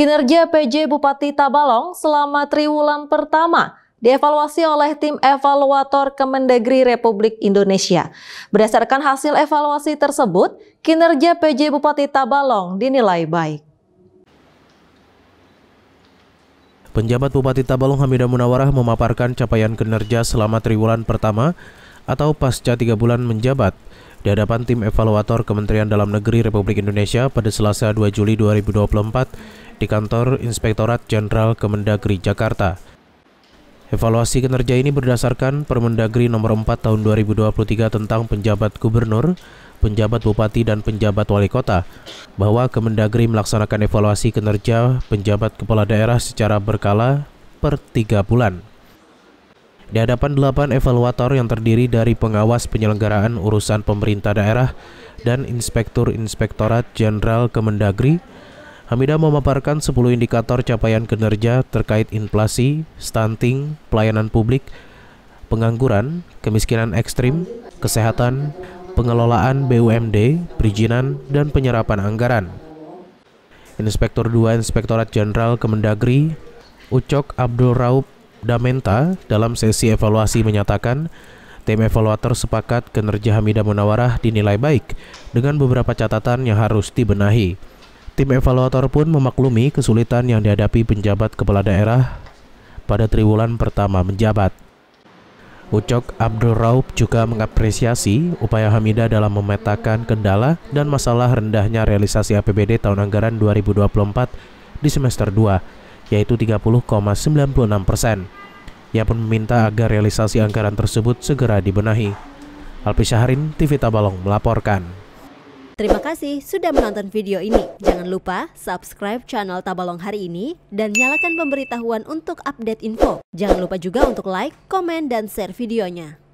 Kinerja PJ Bupati Tabalong selama triwulan pertama dievaluasi oleh tim evaluator Kemendagri Republik Indonesia. Berdasarkan hasil evaluasi tersebut, kinerja PJ Bupati Tabalong dinilai baik. Penjabat Bupati Tabalong Hamidah Munawarah memaparkan capaian kinerja selama triwulan pertama atau pasca tiga bulan menjabat di hadapan tim evaluator Kementerian Dalam Negeri Republik Indonesia pada Selasa 2 Juli 2024 di kantor Inspektorat Jenderal Kemendagri Jakarta. Evaluasi kinerja ini berdasarkan Permendagri Nomor 4 Tahun 2023 tentang penjabat gubernur, penjabat bupati dan penjabat wali kota bahwa Kemendagri melaksanakan evaluasi kinerja penjabat kepala daerah secara berkala per tiga bulan. Di hadapan delapan evaluator yang terdiri dari pengawas penyelenggaraan urusan pemerintah daerah dan inspektur Inspektorat Jenderal Kemendagri, Hamida memaparkan 10 indikator capaian kinerja terkait inflasi, stunting, pelayanan publik, pengangguran, kemiskinan ekstrim, kesehatan, pengelolaan BUMD, perizinan, dan penyerapan anggaran. Inspektur 2 Inspektorat Jenderal Kemendagri, Ucok Abdul Raub Damenta dalam sesi evaluasi menyatakan Tim evaluator sepakat kinerja Hamida Munawarah dinilai baik dengan beberapa catatan yang harus dibenahi. Tim evaluator pun memaklumi kesulitan yang dihadapi penjabat kepala daerah pada triwulan pertama menjabat. Ucok Abdul Raub juga mengapresiasi upaya Hamida dalam memetakan kendala dan masalah rendahnya realisasi APBD tahun anggaran 2024 di semester 2 yaitu 30,96 persen. Ia pun meminta agar realisasi anggaran tersebut segera dibenahi. Alpi Syahrin, TV Tabalong melaporkan. Terima kasih sudah menonton video ini. Jangan lupa subscribe channel Tabalong hari ini dan nyalakan pemberitahuan untuk update info. Jangan lupa juga untuk like, komen, dan share videonya.